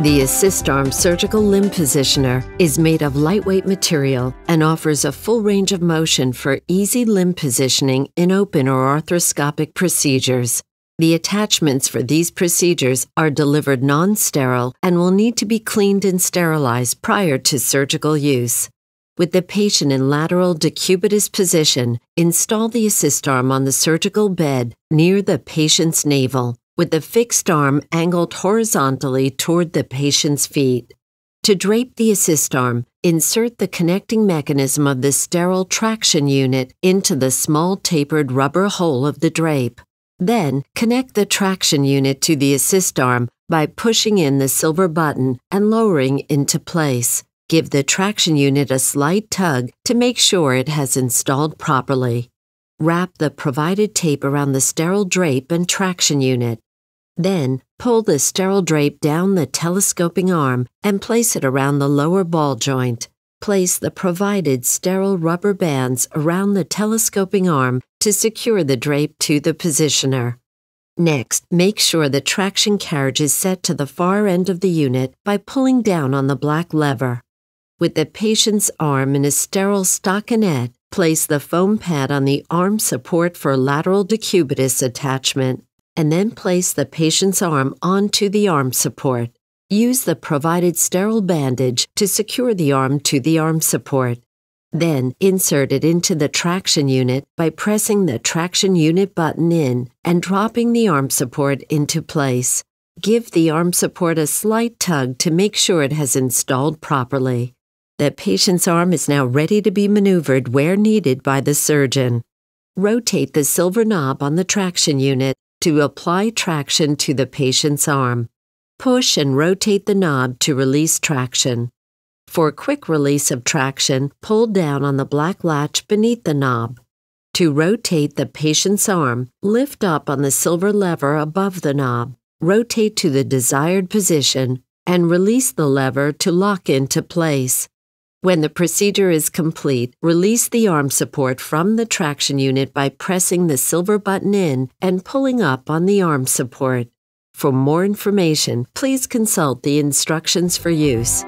The Assist Arm Surgical Limb Positioner is made of lightweight material and offers a full range of motion for easy limb positioning in open or arthroscopic procedures. The attachments for these procedures are delivered non sterile and will need to be cleaned and sterilized prior to surgical use. With the patient in lateral decubitus position, install the assist arm on the surgical bed near the patient's navel with the fixed arm angled horizontally toward the patient's feet. To drape the assist arm, insert the connecting mechanism of the sterile traction unit into the small tapered rubber hole of the drape. Then, connect the traction unit to the assist arm by pushing in the silver button and lowering into place. Give the traction unit a slight tug to make sure it has installed properly. Wrap the provided tape around the sterile drape and traction unit. Then, pull the sterile drape down the telescoping arm and place it around the lower ball joint. Place the provided sterile rubber bands around the telescoping arm to secure the drape to the positioner. Next, make sure the traction carriage is set to the far end of the unit by pulling down on the black lever. With the patient's arm in a sterile stockinette, place the foam pad on the arm support for lateral decubitus attachment and then place the patient's arm onto the arm support. Use the provided sterile bandage to secure the arm to the arm support. Then insert it into the traction unit by pressing the traction unit button in and dropping the arm support into place. Give the arm support a slight tug to make sure it has installed properly. The patient's arm is now ready to be maneuvered where needed by the surgeon. Rotate the silver knob on the traction unit to apply traction to the patient's arm. Push and rotate the knob to release traction. For quick release of traction, pull down on the black latch beneath the knob. To rotate the patient's arm, lift up on the silver lever above the knob, rotate to the desired position, and release the lever to lock into place. When the procedure is complete, release the arm support from the traction unit by pressing the silver button in and pulling up on the arm support. For more information, please consult the instructions for use.